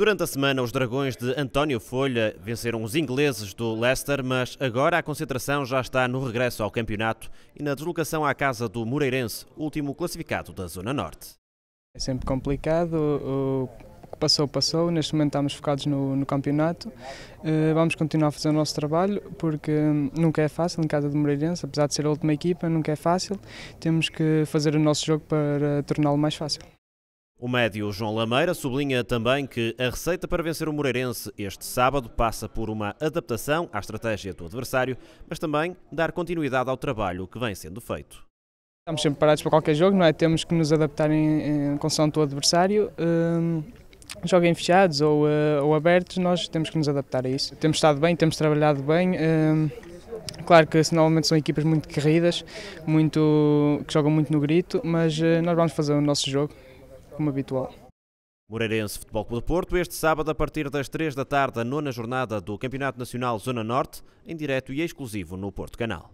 Durante a semana, os dragões de António Folha venceram os ingleses do Leicester, mas agora a concentração já está no regresso ao campeonato e na deslocação à casa do Moreirense, último classificado da Zona Norte. É sempre complicado, o que passou, passou. Neste momento estamos focados no, no campeonato. Eh, vamos continuar a fazer o nosso trabalho porque hum, nunca é fácil em casa do Moreirense, apesar de ser a última equipa, nunca é fácil. Temos que fazer o nosso jogo para torná-lo mais fácil. O médio João Lameira sublinha também que a receita para vencer o Moreirense este sábado passa por uma adaptação à estratégia do adversário, mas também dar continuidade ao trabalho que vem sendo feito. Estamos sempre preparados para qualquer jogo, não é? Temos que nos adaptar em, em função do adversário. Hum, joguem fechados ou, eh, ou, abertos, nós temos que nos adaptar a isso. Temos estado bem, temos trabalhado bem. Hum, Claro que normalmente são equipas muito corridas, muito, que jogam muito no grito, mas eh, nós vamos fazer o nosso jogo como habitual. Moreirense Futebol Clube do Porto, este sábado a partir das 3 da tarde, a nona jornada do Campeonato Nacional Zona Norte, em direto e exclusivo no Porto Canal.